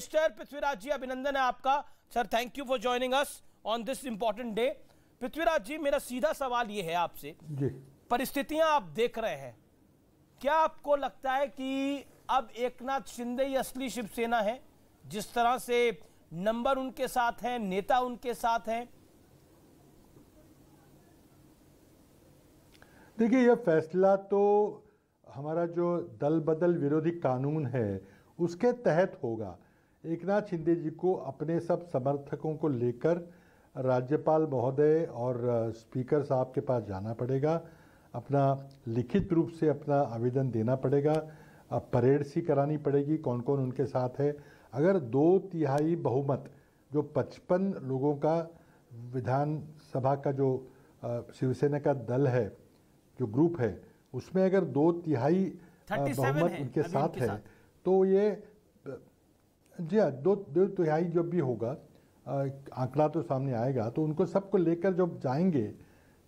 Mister Prithviraj जी अभिनंदन है आपका sir thank you for joining us on this important day Prithviraj ji मेरा सीधा सवाल ये है आपसे परिस्थितियां आप देख रहे हैं क्या आपको लगता है कि अब एक शिंदे ही असली शिवसेना है जिस तरह से नंबर उनके साथ हैं नेता उनके साथ हैं देखिए यह फैसला तो हमारा जो दल बदल विरोधी कानून है उसके तहत होगा एक नाथ शिंदे जी को अपने सब समर्थकों को लेकर राज्यपाल महोदय और स्पीकर साहब के पास जाना पड़ेगा अपना लिखित रूप से अपना आवेदन देना पड़ेगा परेड सी करानी पड़ेगी कौन कौन उनके साथ है अगर दो तिहाई बहुमत जो पचपन लोगों का विधानसभा का जो शिवसेना का दल है जो ग्रुप है उसमें अगर दो तिहाई बहुमत उनके साथ है तो ये जी हाँ दो दो तिहाई जब भी होगा आंकड़ा तो सामने आएगा तो उनको सबको लेकर जब जाएंगे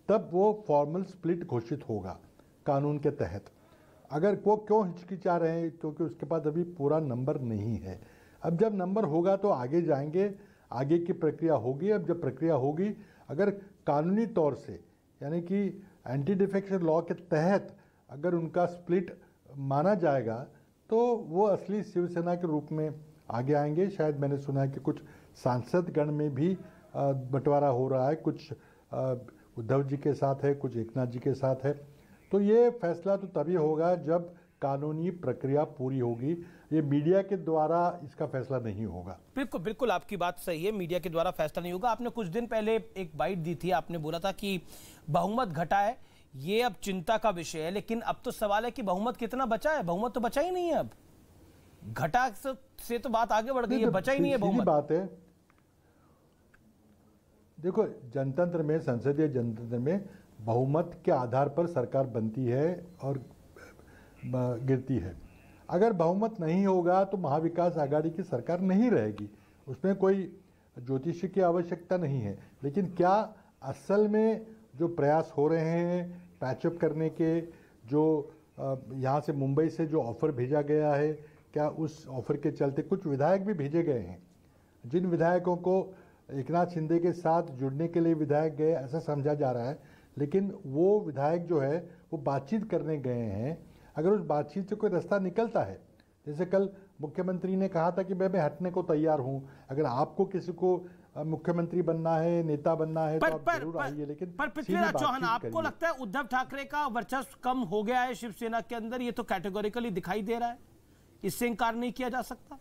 तब वो फॉर्मल स्प्लिट घोषित होगा कानून के तहत अगर वो क्यों हिचकिचा रहे हैं क्योंकि उसके पास अभी पूरा नंबर नहीं है अब जब नंबर होगा तो आगे जाएंगे आगे की प्रक्रिया होगी अब जब प्रक्रिया होगी अगर कानूनी तौर से यानी कि एंटी डिफेक्शन लॉ के तहत अगर उनका स्प्लिट माना जाएगा तो वो असली शिवसेना के रूप में आगे आएंगे शायद मैंने सुना है कि कुछ सांसदगण में भी बंटवारा हो रहा है कुछ उद्धव जी के साथ है कुछ एकनाथ जी के साथ है तो ये फैसला तो तभी होगा जब कानूनी प्रक्रिया पूरी होगी ये मीडिया के द्वारा इसका फैसला नहीं होगा बिल्कुल बिल्कुल आपकी बात सही है मीडिया के द्वारा फैसला नहीं होगा आपने कुछ दिन पहले एक बाइट दी थी आपने बोला था कि बहुमत घटा है ये अब चिंता का विषय है लेकिन अब तो सवाल है कि बहुमत कितना बचा है बहुमत तो बचा ही नहीं है अब घटा से तो बात आगे बढ़ गई है बचा ही नहीं है बहुत बात है देखो जनतंत्र में संसदीय जनतंत्र में बहुमत के आधार पर सरकार बनती है और गिरती है अगर बहुमत नहीं होगा तो महाविकास आघाड़ी की सरकार नहीं रहेगी उसमें कोई ज्योतिष की आवश्यकता नहीं है लेकिन क्या असल में जो प्रयास हो रहे हैं पैचअप करने के जो यहाँ से मुंबई से जो ऑफ़र भेजा गया है क्या उस ऑफर के चलते कुछ विधायक भी भेजे गए हैं जिन विधायकों को नाथ शिंदे के साथ जुड़ने के लिए विधायक गए ऐसा समझा जा रहा है लेकिन वो विधायक जो है वो बातचीत करने गए हैं अगर उस बातचीत से कोई रास्ता निकलता है जैसे कल मुख्यमंत्री ने कहा था कि मैं मैं हटने को तैयार हूं अगर आपको किसी को मुख्यमंत्री बनना है नेता बनना है तो पर, तो आप पर, जरूर आइए लेकिन पर पृथ्वीराज चौहान आपको लगता है उद्धव ठाकरे का वर्चस्व कम हो गया है शिवसेना के अंदर ये तो कैटेगोरिकली दिखाई दे रहा है इससे इनकार नहीं किया जा सकता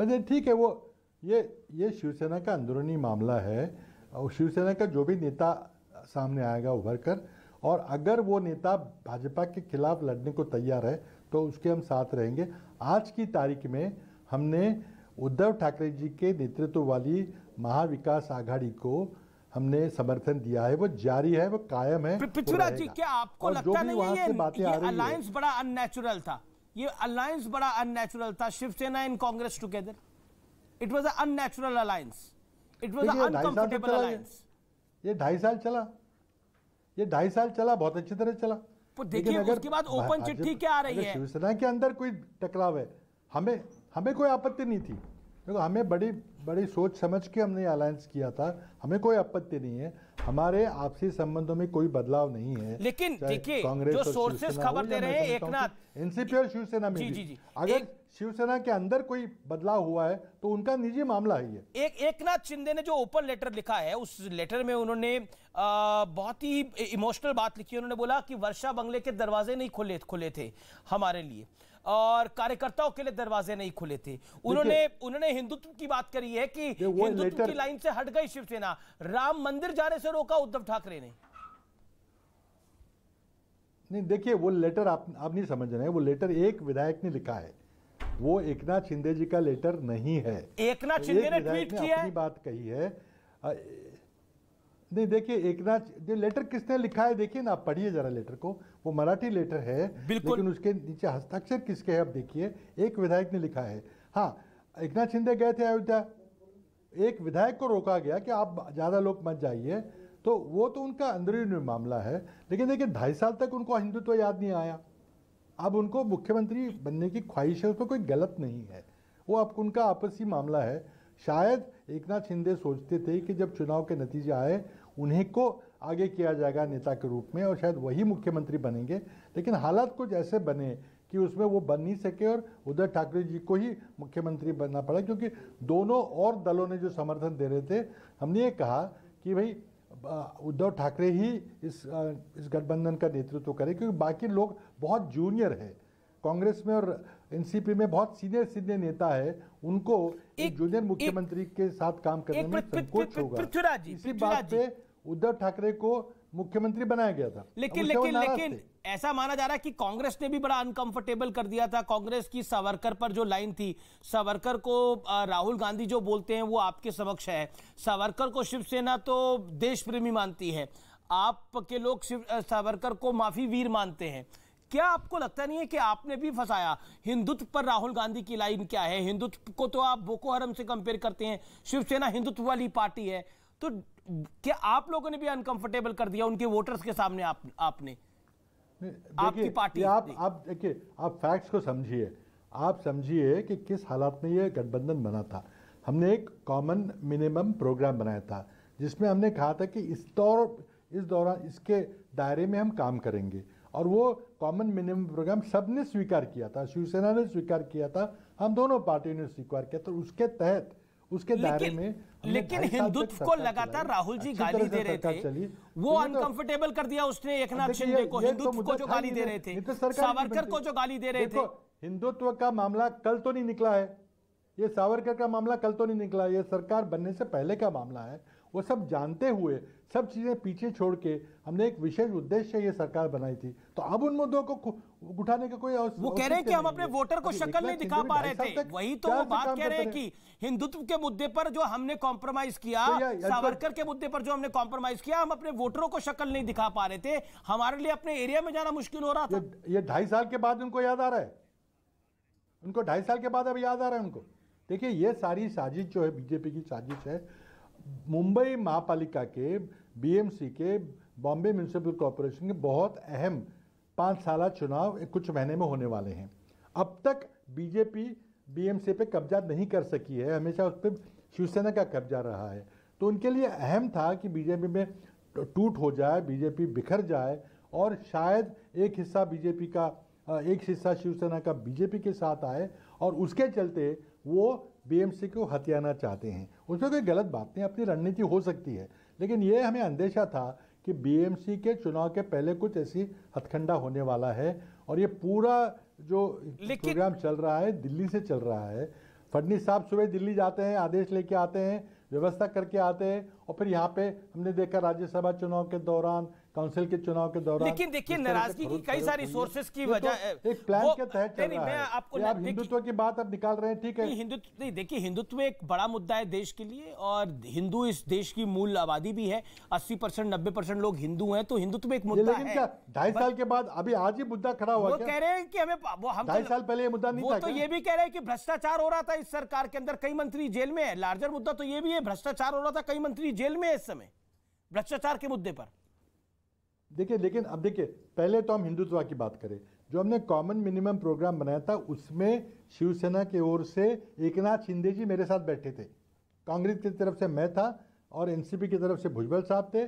मतलब ठीक है वो ये ये शिवसेना का अंदरूनी मामला है और शिवसेना का जो भी नेता सामने आएगा उभर कर और अगर वो नेता भाजपा के खिलाफ लड़ने को तैयार है तो उसके हम साथ रहेंगे आज की तारीख में हमने उद्धव ठाकरे जी के नेतृत्व वाली महाविकास आघाड़ी को हमने समर्थन दिया है वो जारी है वो कायम है पिछड़ा जी क्या आपको लगता नहीं ये, ये अलायंस बड़ा अननेचुरल था ये अलायंस बड़ा अननेचुरल था Shiv Sena in Congress together it was unnatural alliance it was uncomfortable alliance ये ढाई साल चला ये ढाई साल चला बहुत अच्छी तरह चला तो देखिए उसके बाद ओपन चिट्ठी क्या आ रही है शिवसेना के अंदर कोई टकराव है हमें हमें कोई आपत्ति नहीं थी देखो हमें बड़ी बड़ी सोच समझ के हमने अलायंस किया था हमें कोई आपत्ति नहीं है हमारे आपसी संबंधों में कोई बदलाव नहीं है लेकिन कांग्रेस जो सोर्सेस खबर दे रहे हैं एक नाथ एनसीपी और शिवसेना में जी, जी, जी, अगर एक... शिवसेना के अंदर कोई बदलाव हुआ है तो उनका निजी मामला ही है एक एक नाथ शिंदे ने जो ओपन लेटर लिखा है उस लेटर में उन्होंने बहुत ही इमोशनल बात लिखी उन्होंने बोला कि वर्षा बंगले के दरवाजे नहीं खुले खुले थे हमारे लिए और कार्यकर्ताओं के लिए दरवाजे नहीं खुले थे उन्होंने उन्होंने हिंदुत्व की बात करी है कि हिंदुत्व की लाइन से हट गई शिवसेना राम मंदिर जाने से रोका उद्धव ठाकरे ने नहीं देखिए वो लेटर आप आप नहीं समझ रहे हैं वो लेटर एक विधायक ने लिखा है वो एकनाथ शिंदे जी का लेटर नहीं है एकनाथ तो शिंदे एक ने ट्वीट किया है बात कही है नहीं देखिए एक नाथ जो लेटर किसने लिखा है देखिए ना आप पढ़िए जरा लेटर को वो मराठी लेटर है बिल्कुल लेकिन उसके नीचे हस्ताक्षर किसके है आप देखिए एक विधायक ने लिखा है हाँ एक नाथ शिंदे गए थे अयोध्या एक विधायक को रोका गया कि आप ज़्यादा लोग मत जाइए तो वो तो उनका अंदरूनी मामला है लेकिन देखिए ढाई साल तक उनको हिंदुत्व तो याद नहीं आया अब उनको मुख्यमंत्री बनने की ख्वाहिश है उसमें कोई गलत नहीं है वो अब उनका आपसी मामला है शायद एक नाथ शिंदे सोचते थे कि जब चुनाव के नतीजे आए उन्हीं को आगे किया जाएगा नेता के रूप में और शायद वही मुख्यमंत्री बनेंगे लेकिन हालात कुछ ऐसे बने कि उसमें वो बन नहीं सके और उद्धव ठाकरे जी को ही मुख्यमंत्री बनना पड़ा क्योंकि दोनों और दलों ने जो समर्थन दे रहे थे हमने ये कहा कि भाई उद्धव ठाकरे ही इस इस गठबंधन का नेतृत्व करें क्योंकि बाकी लोग बहुत जूनियर है कांग्रेस में और एनसीपी में बहुत सीनियर सीनियर नेता है उनको एक जूनियर मुख्यमंत्री के साथ काम करने में संकोच होगा इसी बात पे उद्धव ठाकरे को मुख्यमंत्री बनाया गया था लेकिन लेकिन लेकिन ऐसा माना जा रहा है कि कांग्रेस ने भी बड़ा अनकंफर्टेबल कर दिया था कांग्रेस की सावरकर पर जो लाइन थी सावरकर को राहुल गांधी जो बोलते हैं वो आपके समक्ष है सावरकर को शिवसेना तो देश प्रेमी मानती है आपके लोग शिव सावरकर को माफी वीर मानते हैं क्या आपको लगता नहीं है कि आपने भी फंसाया हिंदुत्व पर राहुल गांधी की लाइन क्या है हिंदुत्व को तो आप बोको हरम से कंपेयर करते हैं शिवसेना हिंदुत्व वाली पार्टी है तो क्या आप लोगों ने भी अनकंफर्टेबल कर दिया उनके वोटर्स के सामने आप आपने आपकी पार्टी आप आप देखिए आप फैक्ट्स को समझिए आप समझिए कि किस हालात में यह गठबंधन बना था हमने एक कॉमन मिनिमम प्रोग्राम बनाया था जिसमें हमने कहा था कि इस दौर इस दौरान इसके दायरे में हम काम करेंगे और वो कॉमन मिनिमम प्रोग्राम सब ने स्वीकार किया था शिवसेना ने स्वीकार किया था हम दोनों पार्टियों ने स्वीकार किया था उसके तहत उसके दायरे में लेकिन हिंदुत्व को लगातार राहुल जी तो मतलब- तो तो गाली दे रहे थे वो अनकंफर्टेबल कर दिया उसने नाथ शिंदे को हिंदुत्व को जो गाली दे रहे थे सावरकर को जो गाली दे रहे थे हिंदुत्व का मामला कल तो नहीं निकला है ये सावरकर का मामला कल तो नहीं निकला ये सरकार बनने से पहले का मामला है वो सब जानते हुए सब चीज़ें पीछे छोड़ के हमने एक विशेष उद्देश्य ये सरकार बनाई थी तो अब उन मुद्दों को उठाने का कोई वो कह रहे हैं कि हम अपने वोटर को शक्ल नहीं दिखा पा रहे थे वही तो वो बात कह रहे हैं कि हिंदुत्व के मुद्दे पर जो हमने कॉम्प्रोमाइज किया तो सावरकर के मुद्दे पर जो हमने कॉम्प्रोमाइज किया हम अपने वोटरों को शक्ल नहीं दिखा पा रहे थे हमारे लिए अपने एरिया में जाना मुश्किल हो रहा था ये ढाई साल के बाद उनको याद आ रहा है उनको ढाई साल के बाद अब याद आ रहा है उनको देखिए ये सारी साजिश जो है बीजेपी की साजिश है मुंबई महापालिका के बीएमसी के बॉम्बे म्यूनसिपल कॉरपोरेशन के बहुत अहम पाँच साल चुनाव कुछ महीने में होने वाले हैं अब तक बीजेपी बीएमसी पे कब्जा नहीं कर सकी है हमेशा उस पर शिवसेना का कब्जा रहा है तो उनके लिए अहम था कि बीजेपी में टूट हो जाए बीजेपी बिखर जाए और शायद एक हिस्सा बीजेपी का एक हिस्सा शिवसेना का बीजेपी के साथ आए और उसके चलते वो बीएमसी को हथियाना चाहते हैं उसमें कोई गलत बात नहीं अपनी रणनीति हो सकती है लेकिन ये हमें अंदेशा था कि बीएमसी के चुनाव के पहले कुछ ऐसी हथखंडा होने वाला है और ये पूरा जो प्रोग्राम चल रहा है दिल्ली से चल रहा है फडनी साहब सुबह दिल्ली जाते हैं आदेश लेके आते हैं व्यवस्था करके आते हैं और फिर यहाँ पे हमने देखा राज्यसभा चुनाव के दौरान काउंसिल के चुनाव के दौरान लेकिन देखिए नाराजगी की कई सारी सोर्सेस की तो वजह एक प्लान के तहत चल रहा है आपको आप हिंदुत्व की बात आप निकाल रहे हैं ठीक है हिंदुत्व नहीं देखिए हिंदुत्व एक बड़ा मुद्दा है देश के लिए और हिंदू इस देश की मूल आबादी भी है अस्सी परसेंट नब्बे परसेंट लोग हिंदू है तो हिंदुत्व एक मुद्दा लेकिन क्या ढाई साल के बाद अभी आज ही मुद्दा खड़ा हुआ कह रहे हैं कि हमें तो ढाई साल पहले मुद्दा नहीं था तो ये भी कह रहे हैं कि भ्रष्टाचार हो रहा था इस सरकार के अंदर कई मंत्री जेल में है लार्जर मुद्दा तो ये भी है भ्रष्टाचार हो रहा था कई मंत्री जेल में है इस समय भ्रष्टाचार के मुद्दे पर देखिए लेकिन अब देखिए पहले तो हम हिंदुत्व की बात करें जो हमने कॉमन मिनिमम प्रोग्राम बनाया था उसमें शिवसेना की ओर से एक नाथ शिंदे जी मेरे साथ बैठे थे कांग्रेस की तरफ से मैं था और एनसीपी की तरफ से भुजबल साहब थे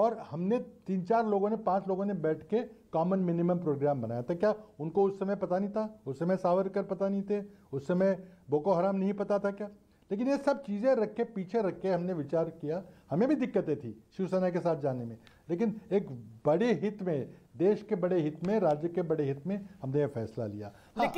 और हमने तीन चार लोगों ने पांच लोगों ने बैठ के कॉमन मिनिमम प्रोग्राम बनाया था क्या उनको उस समय पता नहीं था उस समय सावरकर पता नहीं थे उस समय बोको हराम नहीं पता था क्या लेकिन ये सब चीज़ें रख के पीछे रख के हमने विचार किया हमें भी दिक्कतें थी शिवसेना के साथ जाने में लेकिन एक बड़े हित में देश के बड़े हित में राज्य के बड़े हित में हमने यह फैसला लिया हाँ,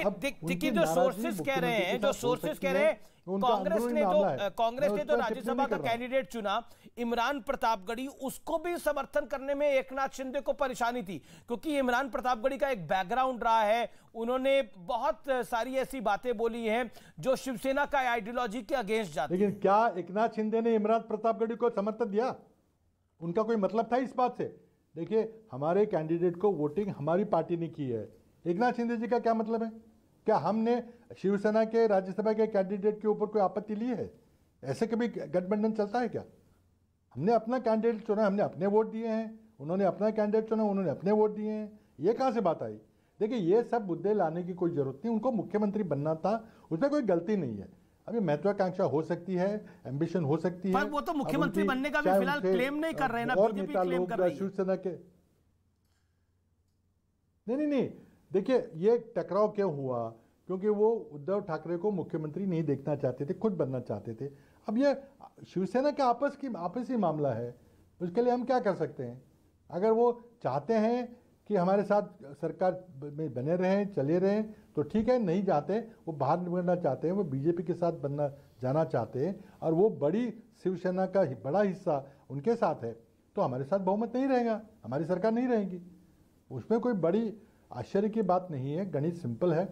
लेकिन जो सोर्सेज कह रहे हैं जो सोर्सेज कह रहे हैं कांग्रेस ने जो तो, कांग्रेस ने जो तो राज्यसभा का कैंडिडेट चुना इमरान प्रतापगढ़ी उसको भी समर्थन करने में एकनाथ शिंदे को परेशानी थी क्योंकि इमरान प्रतापगढ़ी का एक बैकग्राउंड रहा है उन्होंने बहुत सारी ऐसी बातें बोली हैं जो शिवसेना का आइडियोलॉजी के अगेंस्ट जाती लेकिन क्या एकनाथ शिंदे ने इमरान प्रतापगढ़ी को समर्थन दिया उनका कोई मतलब था इस बात से देखिए हमारे कैंडिडेट को वोटिंग हमारी पार्टी ने की है एक नाथ शिंदे जी का क्या मतलब है क्या हमने शिवसेना के राज्यसभा के कैंडिडेट के ऊपर कोई आपत्ति ली है ऐसे कभी गठबंधन चलता है क्या हमने अपना कैंडिडेट चुना हमने अपने वोट दिए हैं उन्होंने अपना कैंडिडेट चुना उन्होंने अपने वोट दिए हैं ये कहाँ से बात आई देखिए ये सब मुद्दे लाने की कोई ज़रूरत नहीं उनको मुख्यमंत्री बनना था उसमें कोई गलती नहीं है अब महत्वाकांक्षा हो सकती है एम्बिशन हो सकती पर है वो तो मुख्यमंत्री बनने का भी फिलहाल क्लेम नहीं कर रहे ना और नेता कर रही शिवसेना के नहीं नहीं नहीं देखिए ये टकराव क्यों हुआ क्योंकि वो उद्धव ठाकरे को मुख्यमंत्री नहीं देखना चाहते थे खुद बनना चाहते थे अब ये शिवसेना के आपस की आपसी मामला है तो उसके लिए हम क्या कर सकते हैं अगर वो चाहते हैं कि हमारे साथ सरकार में बने रहें चले रहें तो ठीक है नहीं जाते वो बाहर निकलना चाहते हैं वो बीजेपी के साथ बनना जाना चाहते हैं और वो बड़ी शिवसेना का बड़ा हिस्सा उनके साथ है तो हमारे साथ बहुमत नहीं रहेगा हमारी सरकार नहीं रहेगी उसमें कोई बड़ी आश्चर्य की बात नहीं है गणित सिंपल है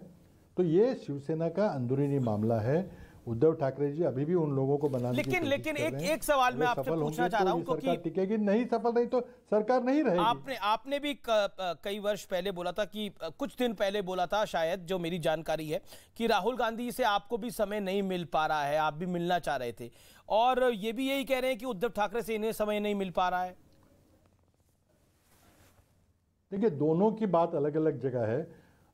तो ये शिवसेना का अंदरूनी मामला है उद्धव ठाकरे जी अभी भी उन लोगों को बनाने लेकिन की लेकिन एक एक सवाल मैं आपसे पूछना चाह तो रहा हूँ क्योंकि टिकेगी नहीं सफल नहीं तो सरकार नहीं रहेगी आपने आपने भी कई वर्ष पहले बोला था कि कुछ दिन पहले बोला था शायद जो मेरी जानकारी है कि राहुल गांधी से आपको भी समय नहीं मिल पा रहा है आप भी मिलना चाह रहे थे और ये भी यही कह रहे हैं कि उद्धव ठाकरे से इन्हें समय नहीं मिल पा रहा है देखिए दोनों की बात अलग अलग जगह है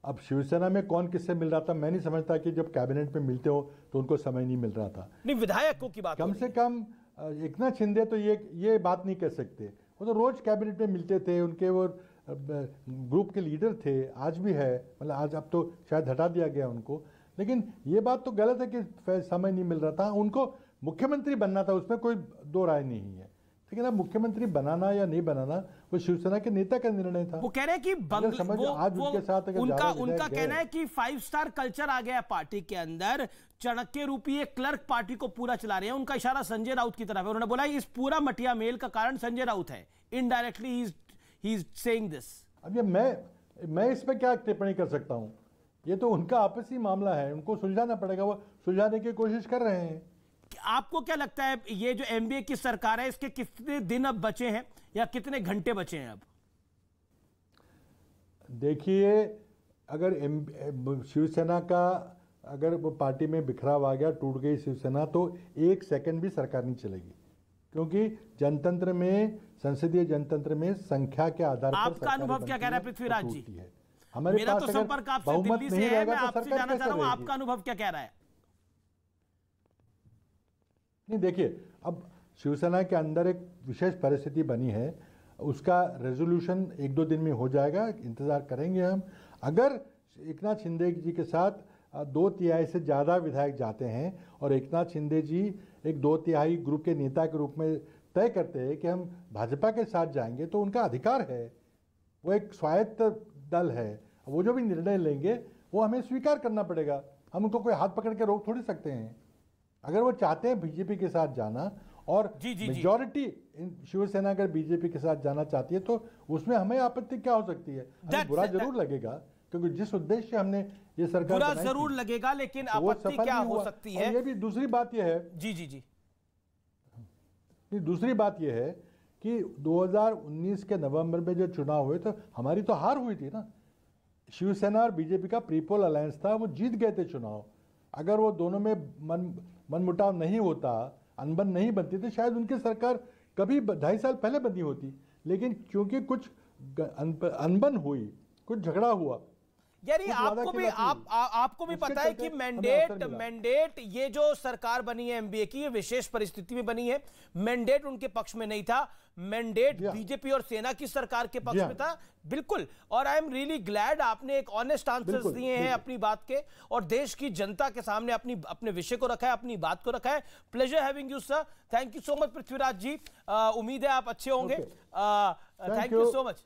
अब शिवसेना में कौन किससे मिल रहा था मैं नहीं समझता कि जब कैबिनेट में मिलते हो तो उनको समय नहीं मिल रहा था नहीं विधायकों की बात कम से कम इतना छिंदे तो ये ये बात नहीं कह सकते वो तो रोज कैबिनेट में मिलते थे उनके वो ग्रुप के लीडर थे आज भी है मतलब आज अब तो शायद हटा दिया गया उनको लेकिन ये बात तो गलत है कि समय नहीं मिल रहा था उनको मुख्यमंत्री बनना था उसमें कोई दो राय नहीं है लेकिन अब मुख्यमंत्री बनाना या नहीं बनाना वो शिवसेना के नेता का निर्णय था वो कह रहे हैं कि समझ वो, आज वो, उनके साथ अगर उनका उनका कहना है कि फाइव स्टार कल्चर आ गया पार्टी के अंदर चढ़के रूपी एक क्लर्क पार्टी को पूरा चला रहे हैं उनका इशारा संजय राउत की तरफ है उन्होंने बोला इस पूरा मटिया मेल का कारण संजय राउत है indirectly he is saying this अब ये मैं मैं इस पर क्या टिप्पणी कर सकता हूँ ये तो उनका आपसी मामला है उनको सुलझाना पड़ेगा वो सुलझाने की कोशिश कर रहे हैं आपको क्या लगता है ये जो एमबीए की सरकार है इसके कितने दिन अब बचे हैं या कितने घंटे बचे हैं अब देखिए अगर एम शिवसेना का अगर वो पार्टी में बिखराव आ गया टूट गई शिवसेना तो एक सेकंड भी सरकार नहीं चलेगी क्योंकि जनतंत्र में संसदीय जनतंत्र में संख्या के आधार पर आपका अनुभव क्या कह रहा है पृथ्वीराज जी हमारे मेरा तो संपर्क आपसे दिल्ली से है मैं तो आपसे जानना चाह रहा हूँ आपका अनुभव क्या कह रहा है नहीं देखिए अब शिवसेना के अंदर एक विशेष परिस्थिति बनी है उसका रेजोल्यूशन एक दो दिन में हो जाएगा इंतज़ार करेंगे हम अगर एक नाथ शिंदे जी के साथ दो तिहाई से ज़्यादा विधायक जाते हैं और एक नाथ शिंदे जी एक दो तिहाई ग्रुप के नेता के रूप में तय करते हैं कि हम भाजपा के साथ जाएंगे तो उनका अधिकार है वो एक स्वायत्त दल है वो जो भी निर्णय लेंगे वो हमें स्वीकार करना पड़ेगा हम उनको कोई हाथ पकड़ के रोक थोड़ी सकते हैं अगर वो चाहते हैं बीजेपी के साथ जाना और मेजोरिटी शिवसेना अगर बीजेपी के साथ जाना चाहती है तो उसमें हमें आपत्ति क्या हो सकती है हमें बुरा जरूर लगेगा क्योंकि जिस उद्देश्य हमने ये सरकार बुरा जरूर लगेगा लेकिन तो आपत्ति क्या हो सकती है ये भी दूसरी बात यह है जी जी जी दूसरी बात यह है कि 2019 के नवंबर में जो चुनाव हुए तो हमारी तो हार हुई थी ना शिवसेना और बीजेपी का प्रीपोल अलायंस था वो जीत गए थे चुनाव अगर वो दोनों में मन मनमुटाव नहीं होता अनबन नहीं बनती तो शायद उनकी सरकार कभी ढाई साल पहले बनी होती लेकिन क्योंकि कुछ अनबन हुई कुछ झगड़ा हुआ यानी आपको भी आप आ, आपको भी पता है कि मैंडेट मैंडेट ये जो सरकार बनी है एमबीए की ये विशेष परिस्थिति में बनी है मैंडेट उनके पक्ष में नहीं था मैंडेट बीजेपी हाँ। और सेना की सरकार के पक्ष हाँ। में था बिल्कुल और आई एम रियली ग्लैड आपने एक ऑनेस्ट आंसर दिए हैं अपनी बात के और देश की जनता के सामने अपनी अपने विषय को रखा है अपनी बात को रखा है pleasure having you sir thank you so much Prithviraj ji उम्मीद है आप अच्छे होंगे थैंक यू सो मच